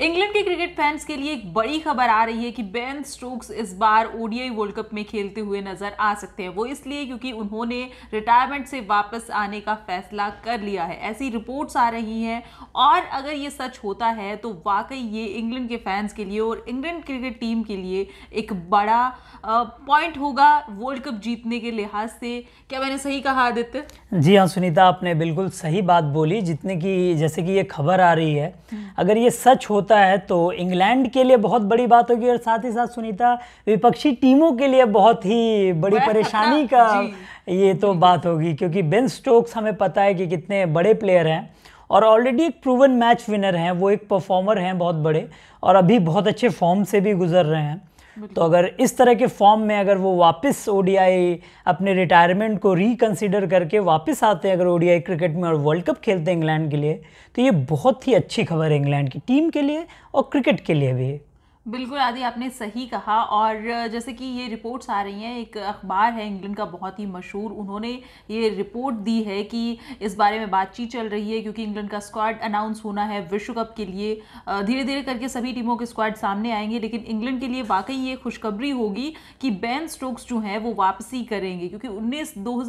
England के cricket fans के लिए एक बड़ी खबर आ रही है कि बेन स्टोक्स इस बार ओडीआई वर्ल्ड कप में खेलते हुए नजर आ सकते हैं वो इसलिए क्योंकि उन्होंने रिटायरमेंट से वापस आने का फैसला कर लिया है ऐसी रिपोर्ट्स आ रही हैं और अगर ये सच होता है तो वाकई ये इंग्लैंड के फैंस के लिए और इंग्लैंड क्रिकेट टीम के लिए एक बड़ा पॉइंट होगा वर्ल्ड कप जीतने के लिहाज से क्या मैंने सही कहा आदित्य जी हाँ सुनीता आपने बिल्कुल सही बात बोली जितने की जैसे कि ये खबर आ रही है हम्म। अगर ये सच हो होता है तो इंग्लैंड के लिए बहुत बड़ी बात होगी और साथ ही साथ सुनीता विपक्षी टीमों के लिए बहुत ही बड़ी परेशानी का ये तो बात होगी क्योंकि बेन स्टोक्स हमें पता है कि कितने बड़े प्लेयर हैं और ऑलरेडी एक प्रूवन मैच विनर हैं वो एक परफॉर्मर हैं बहुत बड़े और अभी बहुत अच्छे फॉर्म से भी गुजर रहे हैं तो अगर इस तरह के फॉर्म में अगर वो वापस ओडीआई अपने रिटायरमेंट को रिकंसिडर करके वापस आते हैं अगर ओडीआई क्रिकेट में और वर्ल्ड कप खेलते हैं इंग्लैंड के लिए तो ये बहुत ही अच्छी खबर है इंग्लैंड की टीम के लिए और क्रिकेट के लिए भी बिल्कुल आदि आपने सही कहा और जैसे कि ये रिपोर्ट्स आ रही हैं एक अखबार है इंग्लैंड का बहुत ही मशहूर उन्होंने ये रिपोर्ट दी है कि इस बारे में बातचीत चल रही है क्योंकि इंग्लैंड का स्क्वाड अनाउंस होना है विश्व कप के लिए धीरे धीरे करके सभी टीमों के स्क्वाड सामने आएंगे लेकिन इंग्लैंड के लिए वाकई ये खुशखबरी होगी कि बैन स्ट्रोक्स जो हैं वो वापसी करेंगे क्योंकि उन्नीस दो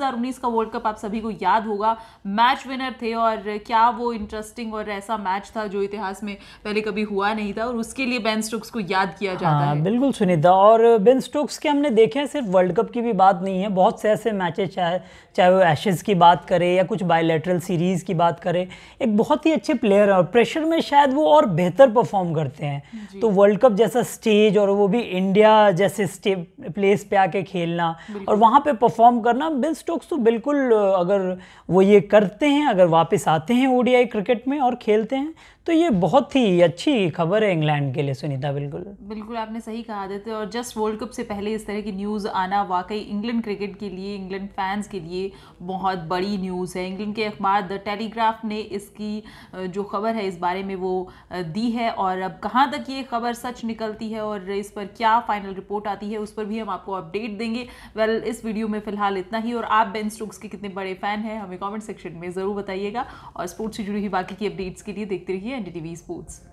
का वर्ल्ड कप आप सभी को याद होगा मैच विनर थे और क्या वो इंटरेस्टिंग और ऐसा मैच था जो इतिहास में पहले कभी हुआ नहीं था और उसके लिए बैन स्टोक्स को याद किया जाता हाँ, है बिल्कुल सुनीता और बिन स्टोक्स के हमने देखे हैं सिर्फ वर्ल्ड कप की भी बात नहीं है बहुत से ऐसे मैचेस चाहे चाहे वो एशेज़ की बात करें या कुछ बायोलेटरल सीरीज़ की बात करें एक बहुत ही अच्छे प्लेयर हैं और प्रेशर में शायद वो और बेहतर परफॉर्म करते हैं तो वर्ल्ड कप जैसा स्टेज और वो भी इंडिया जैसे प्लेस पे आके खेलना और वहाँ पे परफॉर्म करना बिल स्टोक्स तो बिल्कुल अगर वो ये करते हैं अगर वापस आते हैं ओडीआई क्रिकेट में और खेलते हैं तो ये बहुत ही अच्छी खबर है इंग्लैंड के लिए सुनीता बिल्कुल बिल्कुल आपने सही कहा देते और जस्ट वर्ल्ड कप से पहले इस तरह की न्यूज़ आना वाकई इंग्लैंड क्रिकेट के लिए इंग्लैंड फैंस के लिए बहुत बड़ी न्यूज़ है इंग्लैंड के अखबार द टेलीग्राफ ने इसकी जो खबर है इस बारे में वो दी है और अब कहाँ तक ये खबर सच निकलती है और इस पर क्या फाइनल रिपोर्ट आती है उस पर भी हम आपको अपडेट देंगे वेल इस वीडियो में फ़िलहाल इतना ही और आप बेन स्टोक्स के कितने बड़े फ़ैन हैं हमें कॉमेंट सेक्शन में ज़रूर बताइएगा और स्पोर्ट्स से जुड़ी हुई बाकी की अपडेट्स के लिए देखते रहिए and TV Sports.